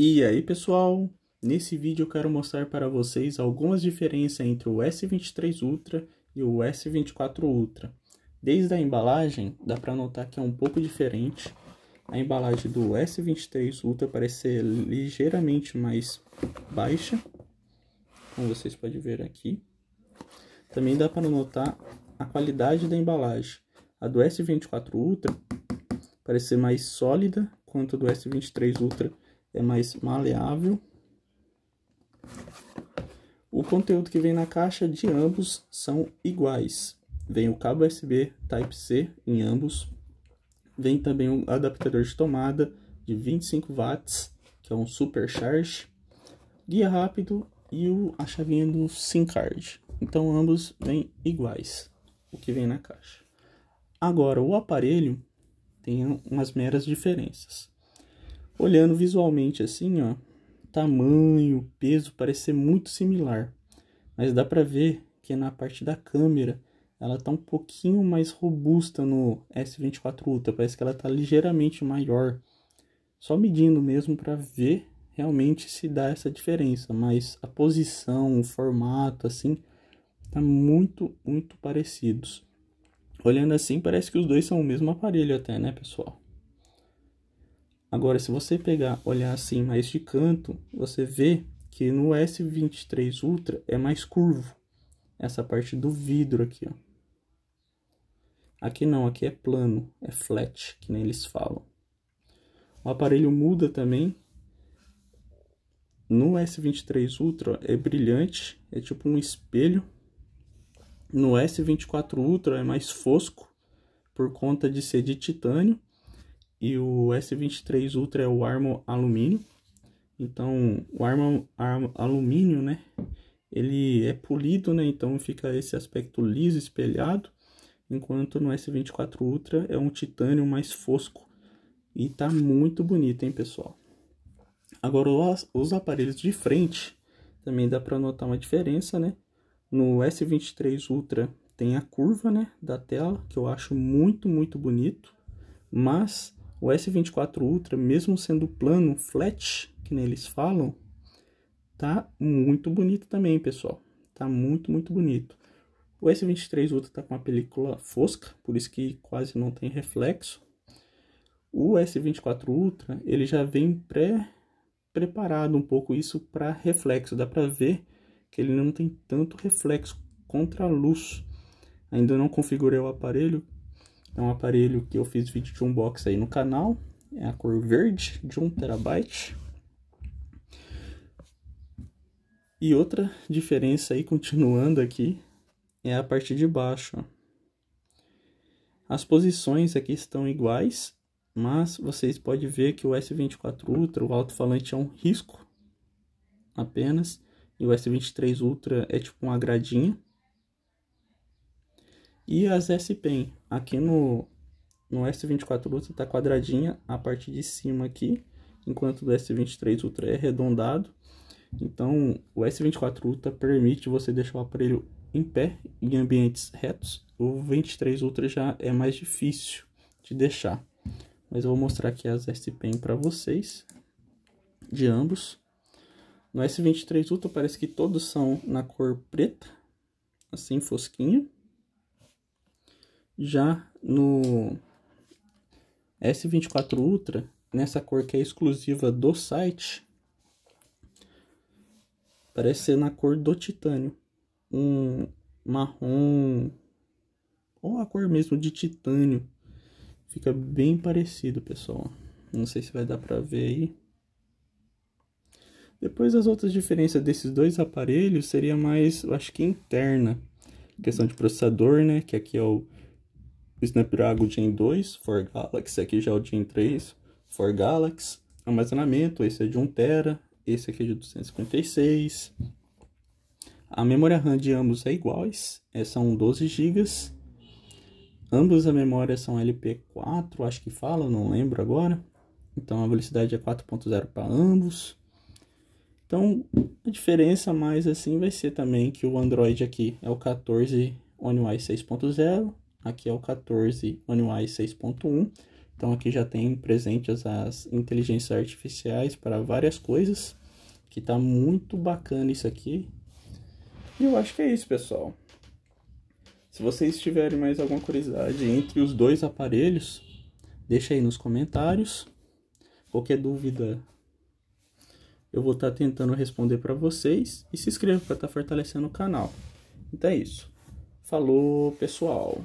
E aí pessoal, nesse vídeo eu quero mostrar para vocês algumas diferenças entre o S23 Ultra e o S24 Ultra. Desde a embalagem, dá para notar que é um pouco diferente. A embalagem do S23 Ultra parece ser ligeiramente mais baixa, como vocês podem ver aqui. Também dá para notar a qualidade da embalagem. A do S24 Ultra parece ser mais sólida, quanto a do S23 Ultra é mais maleável. O conteúdo que vem na caixa de ambos são iguais. Vem o cabo USB Type-C em ambos. Vem também um adaptador de tomada de 25 watts, que é um supercharge. Guia rápido e a chavinha do SIM card. Então ambos vêm iguais, o que vem na caixa. Agora, o aparelho tem umas meras diferenças. Olhando visualmente assim, ó, tamanho, peso parece ser muito similar, mas dá para ver que na parte da câmera ela está um pouquinho mais robusta no S24 Ultra, parece que ela está ligeiramente maior. Só medindo mesmo para ver realmente se dá essa diferença, mas a posição, o formato assim, tá muito, muito parecidos. Olhando assim, parece que os dois são o mesmo aparelho até, né, pessoal? Agora, se você pegar, olhar assim mais de canto, você vê que no S23 Ultra é mais curvo. Essa parte do vidro aqui, ó. Aqui não, aqui é plano, é flat, que nem eles falam. O aparelho muda também. No S23 Ultra é brilhante, é tipo um espelho. No S24 Ultra é mais fosco, por conta de ser de titânio. E o S23 Ultra é o Armo alumínio. Então, o Armo, Armo alumínio, né? Ele é polido, né? Então fica esse aspecto liso, espelhado. Enquanto no S24 Ultra é um titânio mais fosco. E tá muito bonito, hein, pessoal? Agora, os aparelhos de frente, também dá para notar uma diferença, né? No S23 Ultra tem a curva, né, da tela, que eu acho muito, muito bonito. Mas o S24 Ultra, mesmo sendo plano, flat, que neles falam, tá muito bonito também, pessoal. Tá muito, muito bonito. O S23 Ultra tá com a película fosca, por isso que quase não tem reflexo. O S24 Ultra, ele já vem pré preparado um pouco isso para reflexo. Dá para ver que ele não tem tanto reflexo contra a luz. Ainda não configurei o aparelho é um aparelho que eu fiz vídeo de unboxing aí no canal. É a cor verde de 1TB. E outra diferença aí, continuando aqui, é a parte de baixo. As posições aqui estão iguais, mas vocês podem ver que o S24 Ultra, o alto-falante é um risco apenas, e o S23 Ultra é tipo uma gradinha. E as S-Pen, aqui no, no S24 Ultra tá quadradinha a parte de cima aqui, enquanto do S23 Ultra é arredondado. Então, o S24 Ultra permite você deixar o aparelho em pé em ambientes retos. O 23 Ultra já é mais difícil de deixar. Mas eu vou mostrar aqui as S-Pen para vocês, de ambos. No S23 Ultra parece que todos são na cor preta, assim fosquinha já no S24 Ultra, nessa cor que é exclusiva do site, parece ser na cor do titânio. Um marrom, ou a cor mesmo de titânio. Fica bem parecido, pessoal. Não sei se vai dar pra ver aí. Depois as outras diferenças desses dois aparelhos seria mais, eu acho que interna. Questão de processador, né? Que aqui é o Snapdragon Gen 2 for Galaxy, aqui já é o Gen 3 for Galaxy. Armazenamento, esse é de 1TB, esse aqui é de 256. A memória RAM de ambos é iguais, é, são 12 GB. Ambos a memória são LP4, acho que fala, não lembro agora. Então a velocidade é 4.0 para ambos. Então a diferença mais assim vai ser também que o Android aqui é o 14 One UI 6.0 aqui é o 14 manuais 6.1. Então aqui já tem presentes as inteligências artificiais para várias coisas, que tá muito bacana isso aqui. E eu acho que é isso, pessoal. Se vocês tiverem mais alguma curiosidade entre os dois aparelhos, deixa aí nos comentários. Qualquer dúvida, eu vou estar tá tentando responder para vocês. E se inscreva para estar tá fortalecendo o canal. Então é isso. Falou, pessoal!